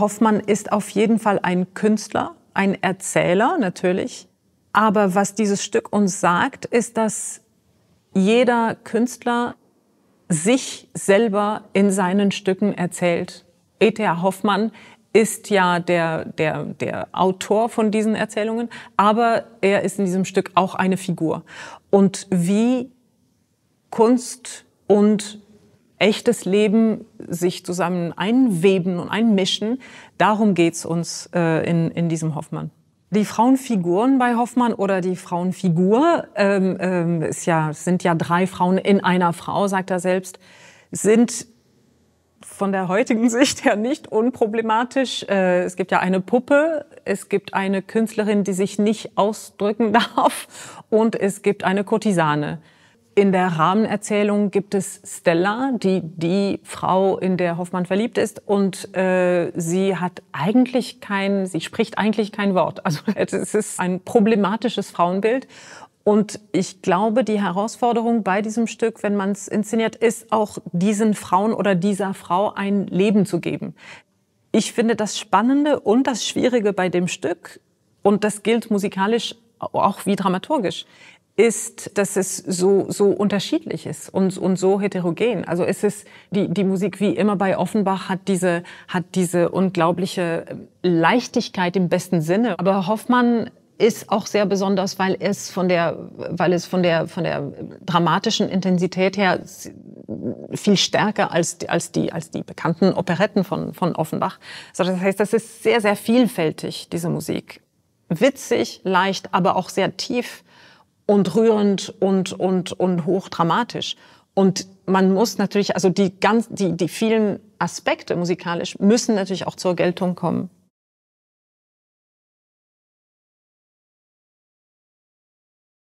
Hoffmann ist auf jeden Fall ein Künstler, ein Erzähler natürlich. Aber was dieses Stück uns sagt, ist, dass jeder Künstler sich selber in seinen Stücken erzählt. E.T.A. Hoffmann ist ja der, der, der Autor von diesen Erzählungen, aber er ist in diesem Stück auch eine Figur. Und wie Kunst und echtes Leben sich zusammen einweben und einmischen. Darum geht's uns äh, in, in diesem Hoffmann. Die Frauenfiguren bei Hoffmann oder die Frauenfigur ähm, ähm, ist ja, sind ja drei Frauen in einer Frau, sagt er selbst, sind von der heutigen Sicht her nicht unproblematisch. Äh, es gibt ja eine Puppe, es gibt eine Künstlerin, die sich nicht ausdrücken darf und es gibt eine Kurtisane in der Rahmenerzählung gibt es Stella, die die Frau, in der Hoffmann verliebt ist, und äh, sie hat eigentlich kein, sie spricht eigentlich kein Wort. Also es ist ein problematisches Frauenbild. Und ich glaube, die Herausforderung bei diesem Stück, wenn man es inszeniert, ist auch diesen Frauen oder dieser Frau ein Leben zu geben. Ich finde das Spannende und das Schwierige bei dem Stück, und das gilt musikalisch auch wie dramaturgisch, ist, dass es so, so unterschiedlich ist und, und so heterogen. Also es ist, die, die Musik wie immer bei Offenbach hat diese, hat diese unglaubliche ähm, Leichtigkeit im besten Sinne. Aber Hoffmann ist auch sehr besonders, weil es von der, weil es von der, von der dramatischen Intensität her viel stärker als, als die, als die bekannten Operetten von, von Offenbach. So, also das heißt, das ist sehr, sehr vielfältig, diese Musik. Witzig, leicht, aber auch sehr tief und rührend und, und, und hochdramatisch. Und man muss natürlich, also die, ganz, die, die vielen Aspekte musikalisch müssen natürlich auch zur Geltung kommen.